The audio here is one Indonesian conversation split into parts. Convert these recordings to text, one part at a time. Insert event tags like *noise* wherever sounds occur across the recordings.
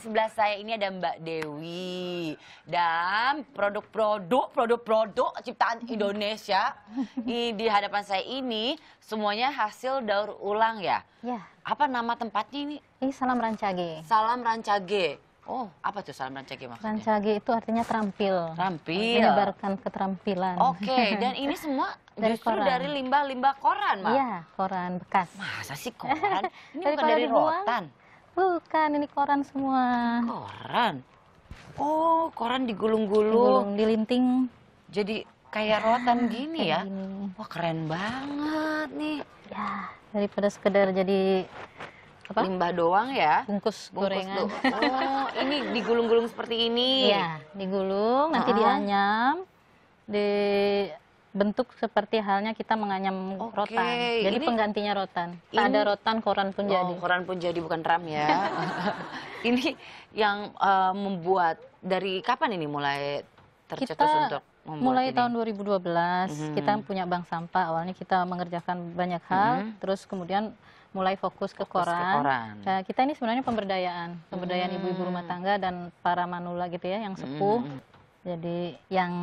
di sebelah saya ini ada Mbak Dewi dan produk-produk produk-produk ciptaan hmm. Indonesia di hadapan saya ini semuanya hasil daur ulang ya. Ya. Apa nama tempatnya ini? Ini Salam Rancage. Salam Rancage. Oh, apa tuh salam rancage maksudnya? Rancage itu artinya terampil. Terampil. Menyebarkan keterampilan. Oke, okay, dan ini *laughs* semua dari justru koran. dari limbah-limbah koran, Mbak? Iya, koran bekas. Masa sih koran? Ini dari bukan dari rotan. Bukan, ini koran semua. Koran? Oh, koran digulung-gulung. Digulung, dilinting. Jadi kayak ya, rotan gini ya? Gini. Wah, keren banget nih. Ya, daripada sekedar jadi apa? limbah doang ya bungkus, bungkus gorengan oh *laughs* ini digulung-gulung seperti ini ya digulung nanti uh -huh. dianyam di bentuk seperti halnya kita menganyam okay. rotan. Jadi ini, penggantinya rotan. Tak ini, ada rotan, koran pun oh, jadi. Koran pun jadi bukan ram ya. *laughs* ini yang uh, membuat dari kapan ini mulai tercetus kita, untuk membuat mulai ini? tahun 2012 mm -hmm. kita punya bank sampah. Awalnya kita mengerjakan banyak hal, mm -hmm. terus kemudian mulai fokus ke fokus koran. Ke koran. Nah, kita ini sebenarnya pemberdayaan, pemberdayaan mhm. ibu-ibu hmm. rumah tangga dan para manula gitu ya yang sepuh. Hmm. Jadi yang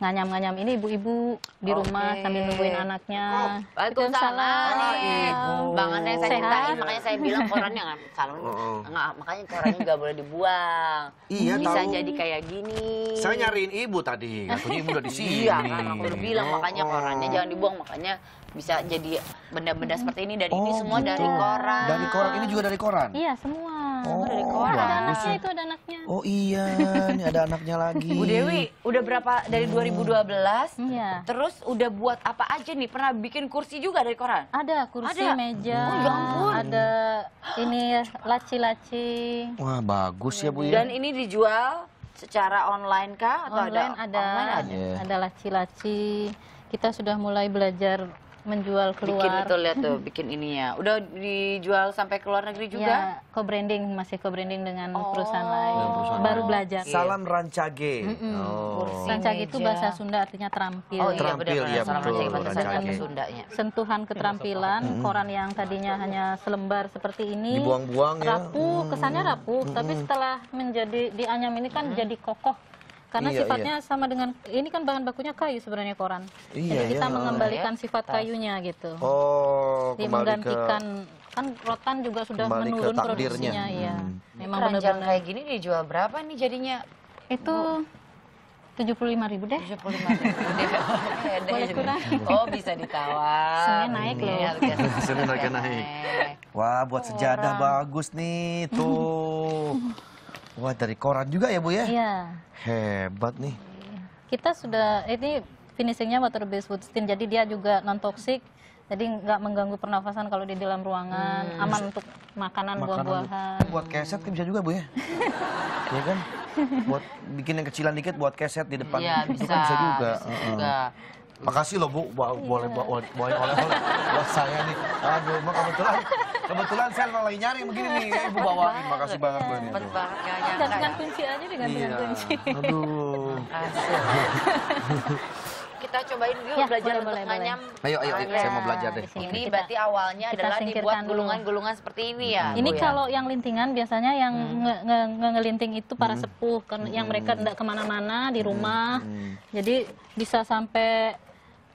nganyam-nganyam ini ibu-ibu di rumah okay. sambil nungguin anaknya. Oh, Waalaikumsalam. Oh, Bang Andre saya Sehat. ceritain, makanya saya bilang korannya nggak kalau oh, oh. Nggak, makanya korannya juga boleh dibuang. Iya, Bisa tahu. jadi kayak gini. Saya nyariin ibu tadi, katanya ibu udah di sini. Iya kan, aku udah bilang oh, makanya korannya jangan dibuang, makanya bisa jadi benda-benda seperti ini dan oh, ini semua gitu. dari koran. Dari koran, ini juga dari koran? Iya, semua. Oh, Ada oh, anaknya itu, ada anaknya. Oh iya, ini ada anaknya lagi. Bu Dewi, udah berapa dari 2012? Hmm. Iya. Terus udah buat apa aja nih? Pernah bikin kursi juga dari koran? Ada, kursi, ada. meja. Oh, ya ampun. Ada ini laci-laci. Wah, bagus ya Bu ya. Dan ini dijual secara online kah atau online ada, ada online ada, iya. ada laci-laci. Kita sudah mulai belajar menjual keluar. Bikin itu lihat tuh, *laughs* bikin ini ya. Udah dijual sampai ke luar negeri juga? Ya, co-branding masih co-branding dengan oh. perusahaan lain. Dengan perusahaan Baru belajar. Salam Rancage. Mm -mm. Oh. Rancage itu bahasa Sunda artinya terampil. Oh, iya, terampil ya, benar, ya Salam betul. bahasa Rancage. Sundanya. Sentuhan keterampilan, -hmm. koran yang tadinya hanya selembar seperti ini. Dibuang-buang ya. Rapuh, kesannya rapuh, -hmm. tapi setelah menjadi dianyam ini kan -hmm. jadi kokoh karena iya, iya. sifatnya iya. sama dengan ini kan bahan bakunya kayu sebenarnya koran. Iya, Jadi kita iya, mengembalikan iya. sifat kayunya gitu. Oh, Jadi menggantikan ke, kan rotan juga sudah menurun produksinya iya. hmm. ya. Memang benar-benar kayak gini dijual berapa nih jadinya? Itu tujuh puluh lima ribu deh. Tujuh puluh lima ribu deh. Boleh kurang. Oh bisa ditawar. Sebenarnya naik iya, loh. Sebenarnya *laughs* naik naik. Wah buat sejadah bagus nih tuh. *laughs* Wah dari koran juga ya Bu ya? Iya. Hebat nih. Kita sudah ini finishingnya water based wood stain jadi dia juga non toxic. Jadi nggak mengganggu pernafasan kalau di dalam ruangan, hmm. aman untuk makanan, makanan buah-buahan. Buat keset kan bisa juga Bu ya? *laughs* Iya kan? Buat bikin yang kecilan dikit buat keset di depan. Iya, kan bisa. kan bisa juga. Bisa juga. Uh -huh. Makasih loh Bu, bo iya. boleh bawa boleh oleh-oleh buat saya nih. Aduh, mau kebetulan kebetulan saya lagi nyari begini nih, ya, Ibu bawain. Makasih banget Bu ini. Ya, dengan ya. kunci aja dengan gantungan iya. kunci. Aduh. Kita cobain dulu ya, belajar boleh, untuk Ayo, ayo, ayo, saya mau belajar deh. Ini kita, berarti awalnya kita adalah dibuat gulungan-gulungan seperti ini ya. Ini ya? kalau ya? yang lintingan biasanya yang hmm. nge nge nge ngelinting itu para hmm. sepuh, kan, yang mereka tidak hmm. kemana-mana di hmm. rumah. Hmm. Jadi bisa sampai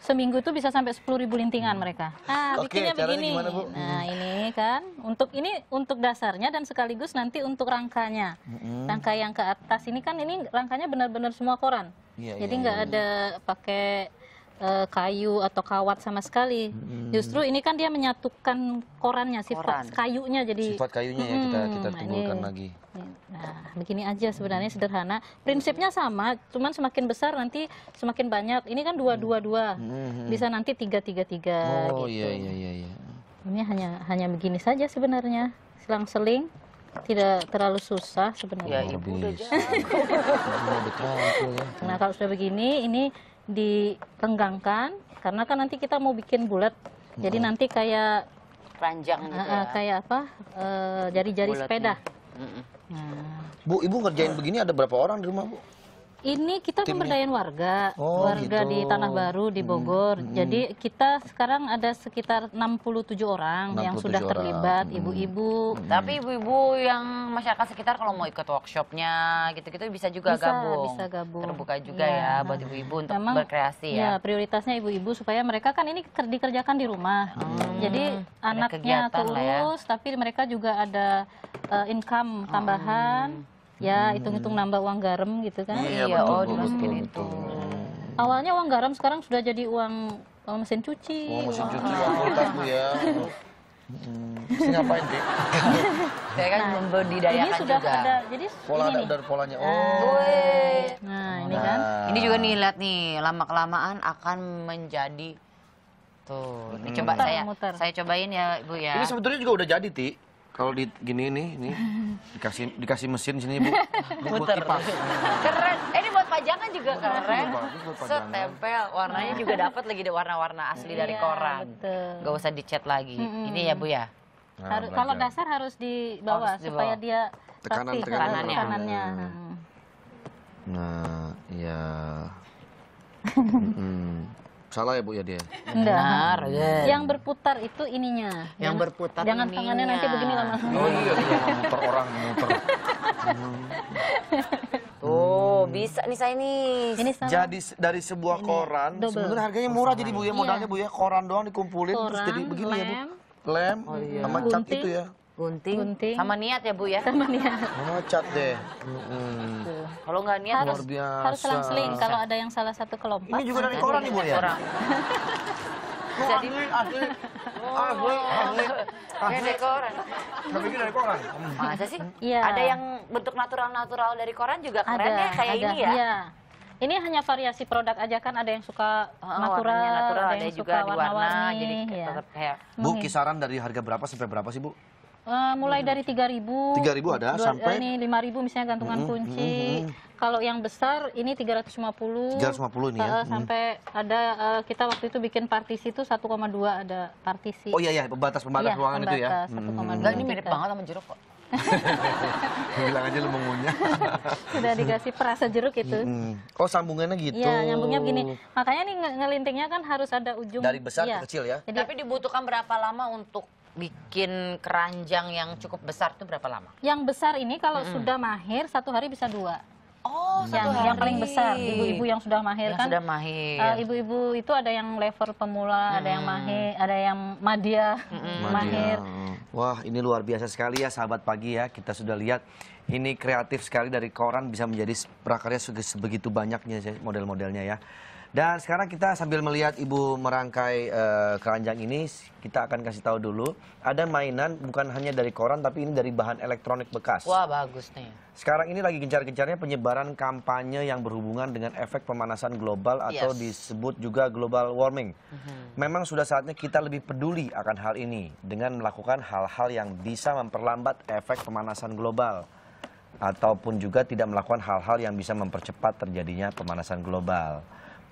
seminggu itu bisa sampai sepuluh ribu lintingan hmm. mereka. Ah, Oke, bikinnya begini. Gimana, Bu? Nah, hmm. ini kan untuk ini untuk dasarnya dan sekaligus nanti untuk rangkanya. -hmm. Rangka yang ke atas ini kan ini rangkanya benar-benar semua koran. Ya, Jadi iya, nggak ya, ya. ada pakai uh, kayu atau kawat sama sekali. Hmm. Justru ini kan dia menyatukan korannya, sifat Koran. kayunya jadi sifat kayunya hmm, ya kita hmm, kita nah, timbulkan lagi. Ya, nah, begini aja sebenarnya sederhana. Prinsipnya sama, cuman semakin besar nanti semakin banyak. Ini kan dua dua dua, hmm. bisa nanti tiga tiga tiga. Oh gitu. Iya, iya iya iya. Ini hanya hanya begini saja sebenarnya, selang-seling tidak terlalu susah sebenarnya. Ya, ibu udah ya. nah, kalau sudah begini, ini direnggangkan karena kan nanti kita mau bikin bulat. Hmm. Jadi nanti kayak ranjang eh, gitu uh, ya. Kayak apa? Eh, jari-jari uh, sepeda. hmm. Hmm. Bu, ibu ngerjain begini ada berapa orang di rumah, Bu? Ini kita timnya? pemberdayaan warga, oh, warga gitu. di Tanah Baru di hmm, Bogor. Hmm, hmm. Jadi kita sekarang ada sekitar 67 orang 67 yang sudah terlibat, hmm. ibu-ibu. Hmm. Hmm. Tapi ibu-ibu yang masyarakat sekitar kalau mau ikut workshopnya gitu-gitu bisa juga bisa, gabung. Bisa gabung. Terbuka juga ya, ya buat ibu-ibu untuk Memang, berkreasi ya. ya prioritasnya ibu-ibu supaya mereka kan ini dikerjakan di rumah. Hmm. Jadi ada anaknya ya. terus, ya. tapi mereka juga ada uh, income tambahan. Hmm ya hmm. hitung-hitung nambah uang garam gitu kan iya, iya betul, oh dimasukin itu awalnya uang garam sekarang sudah jadi uang uang mesin cuci uang mesin cuci uang kulkas bu ya Hmm, *laughs* ngapain deh? *laughs* Saya kan nah, membudidayakan ini sudah juga. Ada, jadi pola ini ada nih. polanya. Nah. Oh. Nah, nah, ini kan. Ini juga nih lihat nih lama kelamaan akan menjadi tuh. Ini hmm. coba muter, saya muter. saya cobain ya Ibu ya. Ini sebetulnya juga udah jadi, Ti. Kalau di gini nih, ini *laughs* dikasih dikasih mesin sini bu, *laughs* buat kipas. Keren. Eh, ini buat pajangan juga keren. Setempel, tempel, warnanya juga *laughs* dapat lagi warna-warna asli iya, dari koran. Betul. Gak usah dicat lagi. Hmm. Ini ya bu ya. Nah, kalau dasar harus dibawa bawah supaya dia tekanan pasti, kan, tekanannya. tekanannya. Hmm. Nah, ya salah ya bu ya dia benar ya. yang berputar itu ininya yang yang berputar jangan ininya. tangannya nanti begini lama oh iya, iya, iya. muter orang muter Tuh, *laughs* oh, hmm. bisa nih saya Ini Jadi dari sebuah ini koran, sebenarnya harganya murah jadi Bu ya iya. modalnya Bu ya koran doang dikumpulin koran, terus jadi begini lem. ya Bu. Lem oh, iya. sama cat itu ya. Gunting. Gunting. Sama niat ya Bu ya. Sama niat. Sama cat deh. Hmm. Kalau nggak niat harus, harus selang-seling. Kalau ada yang salah satu kelompok. Ini juga dari koran nih Bu ya. *laughs* Oh, ah, iya. Koran. Jadi asli, asli, asli, asli. dari koran. dari hmm. koran. Masa sih? Iya. Ada yang bentuk natural-natural dari koran juga keren ada, ya kayak ada, ini ya. Iya. Ini hanya variasi produk aja kan ada yang suka oh, natural, natural ada, yang juga suka warna-warni. Jadi ya. Bu kisaran dari harga berapa sampai berapa sih Bu? Eh, mulai iya. dari tiga ribu tiga ribu ada dua, sampai eh, ini ribu misalnya gantungan hmm, kunci. mm, hmm. Kalau yang besar ini tiga ratus lima puluh 350. 350 ini ya. Uh, sampai hmm. ada uh, kita waktu itu bikin partisi itu dua ada partisi. Oh iya iya pembatas pembatas iya, ruangan pembatas, itu ya. 1,2. Hmm. ini mirip banget sama jeruk kok. *laughs* Bilang aja lu mengunyah *laughs* Sudah dikasih perasa jeruk itu. Hmm. Oh sambungannya gitu. ya nyambungnya begini. Makanya nih ngelintingnya kan harus ada ujung. Dari besar ya. ke iya. kecil ya. Jadi, Tapi dibutuhkan berapa lama untuk bikin keranjang yang cukup besar itu berapa lama? Yang besar ini kalau mm -hmm. sudah mahir satu hari bisa dua. Oh, yang, satu hari. yang paling besar ibu-ibu yang sudah mahir yang kan. Sudah mahir. Eh, ibu-ibu uh, itu ada yang level pemula, hmm. ada yang mahir, ada yang madia, hmm. *laughs* mahir. Wah, ini luar biasa sekali ya sahabat pagi ya. Kita sudah lihat ini kreatif sekali dari koran bisa menjadi prakarya sebegitu banyaknya model-modelnya ya. Dan sekarang kita sambil melihat ibu merangkai uh, keranjang ini, kita akan kasih tahu dulu. Ada mainan bukan hanya dari koran, tapi ini dari bahan elektronik bekas. Wah bagus nih. Sekarang ini lagi gencar-gencarnya penyebaran kampanye yang berhubungan dengan efek pemanasan global atau yes. disebut juga global warming. Mm -hmm. Memang sudah saatnya kita lebih peduli akan hal ini dengan melakukan hal-hal yang bisa memperlambat efek pemanasan global ataupun juga tidak melakukan hal-hal yang bisa mempercepat terjadinya pemanasan global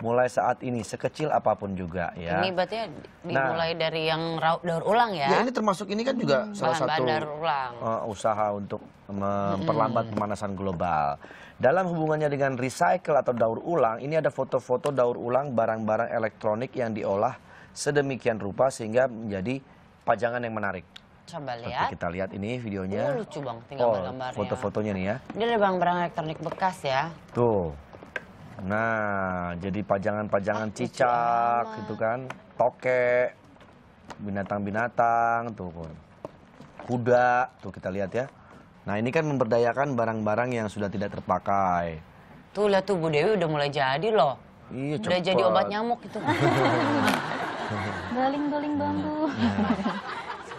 mulai saat ini sekecil apapun juga ya. Ini berarti ya nah. dimulai nah, dari yang daur ulang ya. Ya ini termasuk ini kan juga hmm, salah satu daur ulang. Uh, usaha untuk memperlambat hmm. pemanasan global. Dalam hubungannya dengan recycle atau daur ulang, ini ada foto-foto daur ulang barang-barang elektronik yang diolah sedemikian rupa sehingga menjadi pajangan yang menarik. Coba Seperti kita lihat ini videonya. Oh, lucu banget tinggal oh, gambarnya. Foto-fotonya nih ya. Ini ada barang-barang elektronik bekas ya. Tuh. Nah, jadi pajangan-pajangan ah, cicak gitu kan, tokek, binatang-binatang tuh pun. Kuda tuh kita lihat ya. Nah, ini kan memberdayakan barang-barang yang sudah tidak terpakai. Tuh lihat tuh Bu Dewi udah mulai jadi loh. Iya, udah jadi obat nyamuk gitu baling-baling *laughs* bambu. Nah.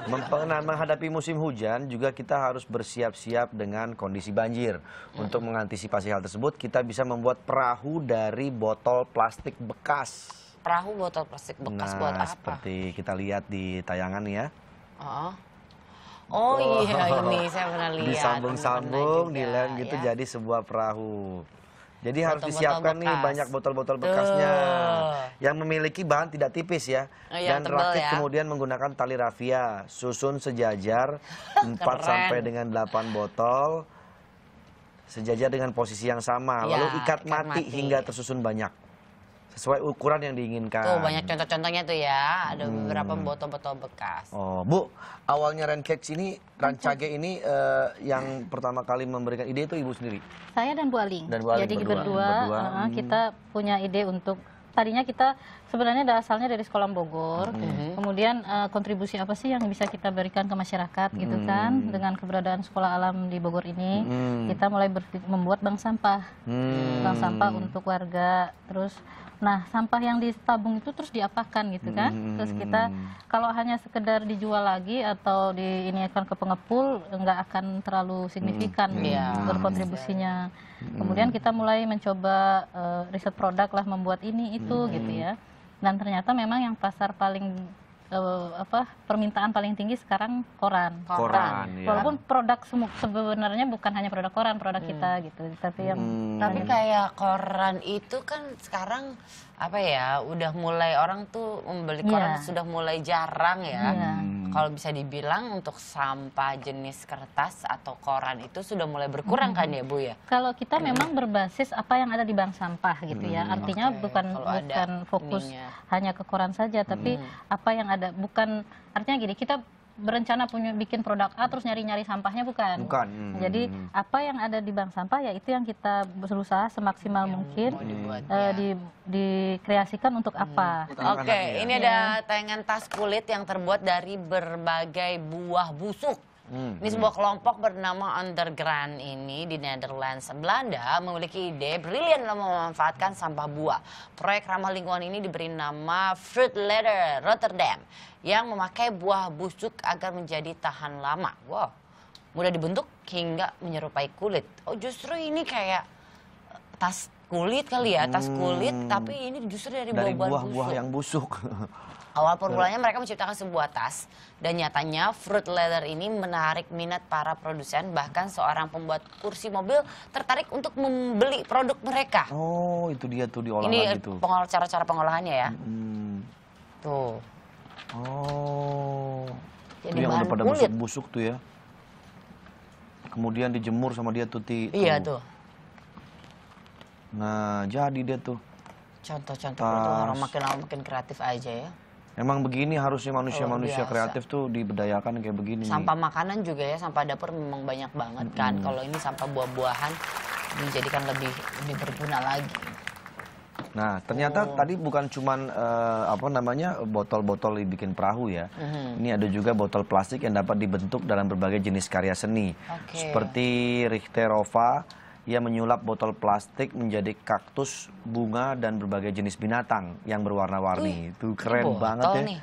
Mempengenai menghadapi musim hujan juga kita harus bersiap-siap dengan kondisi banjir. Untuk mengantisipasi hal tersebut, kita bisa membuat perahu dari botol plastik bekas. Perahu botol plastik bekas nah, buat apa? Seperti kita lihat di tayangan ya. Oh. Oh, iya, oh iya ini saya pernah *laughs* lihat. Disambung-sambung, dilem gitu ya. jadi sebuah perahu. Jadi botol, harus disiapkan bekas. nih banyak botol-botol bekasnya Tuh. yang memiliki bahan tidak tipis ya. Oh, Dan rakit ya. kemudian menggunakan tali rafia, susun sejajar 4 *laughs* sampai dengan 8 botol sejajar dengan posisi yang sama, ya, lalu ikat, ikat mati, mati hingga tersusun banyak sesuai ukuran yang diinginkan. Tuh banyak contoh-contohnya tuh ya, ada hmm. beberapa botol-botol bekas. Oh, Bu, awalnya Rancage ini, Rancage ini uh, yang pertama kali memberikan ide itu Ibu sendiri? Saya dan Bu Aling. Dan Bu Aling Jadi berdua, berdua, berdua. Uh, kita punya ide untuk tadinya kita sebenarnya ada asalnya dari sekolah Bogor. -hmm. Mhm. Kemudian uh, kontribusi apa sih yang bisa kita berikan ke masyarakat gitu hmm. kan dengan keberadaan sekolah alam di Bogor ini, -hmm. kita mulai membuat bank sampah. -hmm. Bank sampah untuk warga terus Nah, sampah yang ditabung itu terus diapakan gitu kan? Hmm. Terus kita kalau hanya sekedar dijual lagi atau diiniakan ke pengepul nggak akan terlalu hmm. signifikan hmm. ya, berkontribusinya. Hmm. Kemudian kita mulai mencoba uh, riset produk lah membuat ini itu hmm. gitu ya. Dan ternyata memang yang pasar paling uh, apa permintaan paling tinggi sekarang koran. Koran. koran ya. Walaupun produk sebenarnya bukan hanya produk koran, produk hmm. kita gitu, tapi yang hmm. tapi kayak koran itu kan sekarang apa ya, udah mulai orang tuh membeli koran yeah. sudah mulai jarang ya. Yeah. Hmm. Kalau bisa dibilang untuk sampah jenis kertas atau koran itu sudah mulai berkurang kan hmm. kan ya Bu ya? Kalau kita hmm. memang berbasis apa yang ada di bank sampah gitu ya. hmm. ya. Artinya okay. bukan bukan fokus ininya. hanya ke koran saja tapi hmm. apa yang ada bukan artinya gini kita berencana punya bikin produk A terus nyari-nyari sampahnya bukan. Bukan. Hmm. Jadi apa yang ada di bank sampah ya itu yang kita berusaha semaksimal yang mungkin dibuat, eh, ya. di dikreasikan untuk hmm. apa. Oke, okay, ya. ini ada iya. tayangan tas kulit yang terbuat dari berbagai buah busuk. Hmm, Ini hmm. sebuah kelompok bernama Underground ini di Netherlands, Belanda memiliki ide brilian dalam memanfaatkan sampah buah. Proyek ramah lingkungan ini diberi nama Fruit Leather Rotterdam yang memakai buah busuk agar menjadi tahan lama. Wow, mudah dibentuk hingga menyerupai kulit. Oh justru ini kayak eh, tas kulit kali ya, tas kulit hmm, tapi ini justru dari, dari buah-buah buah busuk. yang busuk. *laughs* Awal permulanya mereka menciptakan sebuah tas dan nyatanya fruit leather ini menarik minat para produsen bahkan seorang pembuat kursi mobil tertarik untuk membeli produk mereka. Oh, itu dia tuh diolah ini gitu. cara-cara pengolahannya ya. Hmm. Tuh. Oh. Jadi yang udah pada busuk-busuk tuh ya. Kemudian dijemur sama dia tuti. Iya tuh. Nah, jadi dia tuh. Contoh-contoh orang makin lama makin kreatif aja ya. Emang begini harusnya manusia-manusia kreatif tuh diberdayakan kayak begini. Sampah makanan juga ya, sampah dapur memang banyak banget hmm. kan. Kalau ini sampah buah-buahan dijadikan lebih lebih berguna lagi. Nah, ternyata oh. tadi bukan cuma uh, eh, apa namanya botol-botol dibikin perahu ya. hmm Ini ada juga botol plastik yang dapat dibentuk dalam berbagai jenis karya seni. Okay. Seperti Richterova ia menyulap botol plastik menjadi kaktus, bunga, dan berbagai jenis binatang yang berwarna-warni. Itu keren botol banget ya. Nih.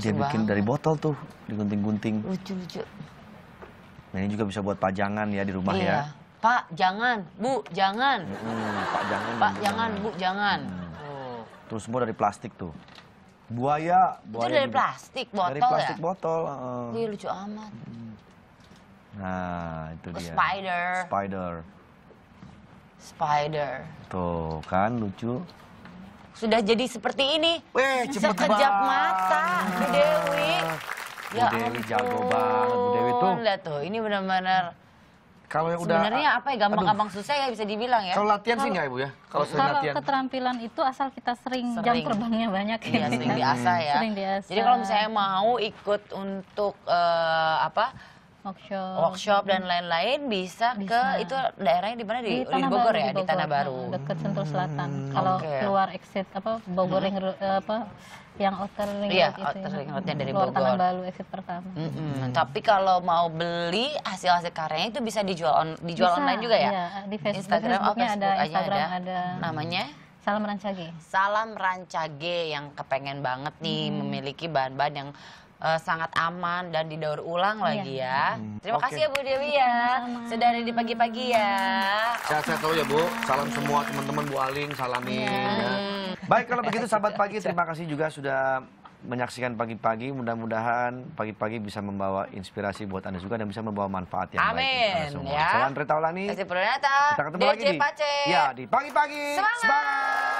Dia bikin dari botol tuh, digunting-gunting. Lucu-lucu. Nah, ini juga bisa buat pajangan ya di rumah iya. ya. Pak, jangan. Bu, jangan. Hmm, Pak, jangan. Pak, bu, jangan. Bu, jangan. Hmm. Oh. Terus semua dari plastik tuh. Buaya, buaya Itu dari juga. plastik botol dari plastik ya? botol. Uh. Ih, lucu amat. Mm. Nah, itu oh, dia. Spider. Spider. Spider. Tuh kan lucu. Sudah jadi seperti ini. Weh, cepet Sekejap mata, Bu Dewi. Bu ya Dewi ampun. jago banget, Bu Dewi tuh. Lihat tuh, ini benar-benar kalau yang udah sebenarnya apa ya gampang-gampang susah ya bisa dibilang ya. Kalau latihan kalo, sih enggak ibu ya, ya. Kalau latihan. keterampilan itu asal kita sering, sering. jam terbangnya banyak iya, ya. Iya, sering diasah ya. Sering diasah. Jadi kalau misalnya mau ikut untuk uh, apa workshop, workshop dan hmm. lain-lain bisa, bisa ke itu daerahnya di mana di, di, di Bogor ya di, Bogor, di Tanah Baru hmm. dekat Sentul Selatan hmm, kalau okay. keluar exit apa Bogor hmm. yang eh, apa yang outer ring road iya, gitu ya, itu outer ring road yang dari Bogor Tanah Baru exit pertama hmm, -hmm. tapi kalau mau beli hasil hasil karyanya itu bisa dijual on, dijual bisa, online juga ya, ya di Facebook, Instagram, oh, Facebook ada Instagram ada, ada namanya Salam Rancage. Salam Rancage yang kepengen banget nih hmm. memiliki bahan-bahan yang uh, sangat aman dan didaur ulang yeah. lagi ya. Hmm, terima okay. kasih ya Bu Dewi ya. Sudah ada di pagi-pagi ya. Saya sehat tahu ya Bu. Salam semua teman-teman Bu Aling, salamin. Yeah. Ya. Hmm. Baik kalau begitu sahabat pagi *laughs* terima kasih juga sudah menyaksikan pagi-pagi mudah-mudahan pagi-pagi bisa membawa inspirasi buat Anda juga dan bisa membawa manfaat yang Amin. baik Amin Ya. Saya Rita Ulani. Kita ketemu DJ lagi di, ya, di pagi-pagi. Semangat. Semangat.